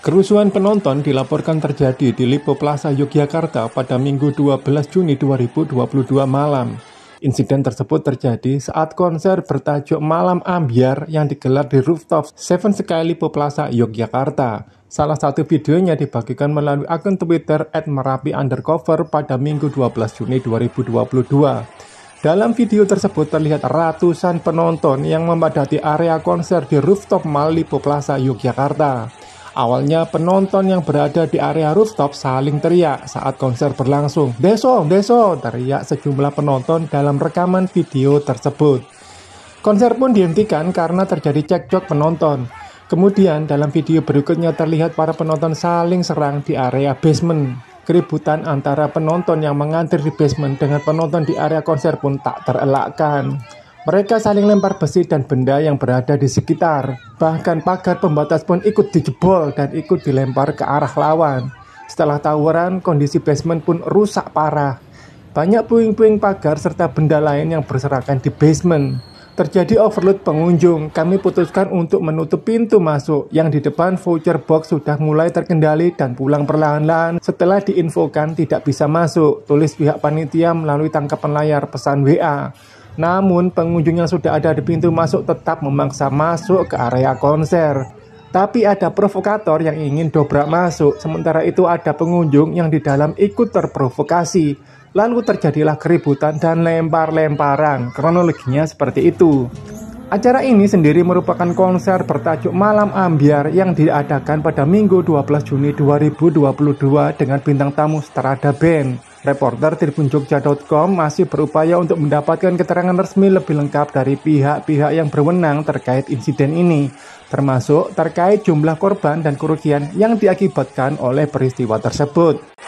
Kerusuhan penonton dilaporkan terjadi di Lipo Plaza Yogyakarta pada Minggu 12 Juni 2022 malam. Insiden tersebut terjadi saat konser bertajuk Malam Ambiar yang digelar di rooftop Seven Sky Lipo Plaza Yogyakarta. Salah satu videonya dibagikan melalui akun Twitter @merapi_undercover pada Minggu 12 Juni 2022. Dalam video tersebut terlihat ratusan penonton yang memadati area konser di rooftop Mall Lipo Plaza Yogyakarta. Awalnya penonton yang berada di area rooftop saling teriak saat konser berlangsung. Deso, deso, teriak sejumlah penonton dalam rekaman video tersebut. Konser pun dihentikan karena terjadi cekcok penonton. Kemudian dalam video berikutnya terlihat para penonton saling serang di area basement. Keributan antara penonton yang mengantri di basement dengan penonton di area konser pun tak terelakkan. Mereka saling lempar besi dan benda yang berada di sekitar. Bahkan pagar pembatas pun ikut dijebol dan ikut dilempar ke arah lawan. Setelah tawuran, kondisi basement pun rusak parah. Banyak puing-puing pagar serta benda lain yang berserakan di basement. Terjadi overload pengunjung, kami putuskan untuk menutup pintu masuk yang di depan voucher box sudah mulai terkendali dan pulang perlahan-lahan setelah diinfokan tidak bisa masuk, tulis pihak panitia melalui tangkapan layar pesan WA. Namun pengunjung yang sudah ada di pintu masuk tetap memaksa masuk ke area konser. Tapi ada provokator yang ingin dobrak masuk, sementara itu ada pengunjung yang di dalam ikut terprovokasi. Lalu terjadilah keributan dan lempar-lemparan, kronologinya seperti itu. Acara ini sendiri merupakan konser bertajuk Malam Ambiar yang diadakan pada Minggu 12 Juni 2022 dengan bintang tamu Strada Band. Reporter Tribun Jogja.com masih berupaya untuk mendapatkan keterangan resmi lebih lengkap dari pihak-pihak yang berwenang terkait insiden ini, termasuk terkait jumlah korban dan kerugian yang diakibatkan oleh peristiwa tersebut.